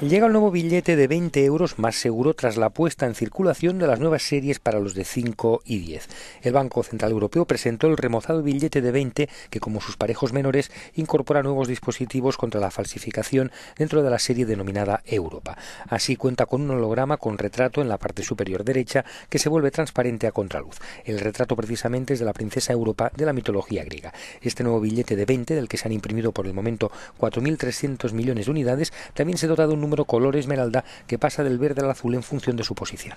Llega el nuevo billete de 20 euros más seguro tras la puesta en circulación de las nuevas series para los de 5 y 10. El Banco Central Europeo presentó el remozado billete de 20 que, como sus parejos menores, incorpora nuevos dispositivos contra la falsificación dentro de la serie denominada Europa. Así cuenta con un holograma con retrato en la parte superior derecha que se vuelve transparente a contraluz. El retrato precisamente es de la princesa Europa de la mitología griega. Este nuevo billete de 20, del que se han imprimido por el momento 4.300 millones de unidades, también se ha dotado un color esmeralda que pasa del verde al azul en función de su posición.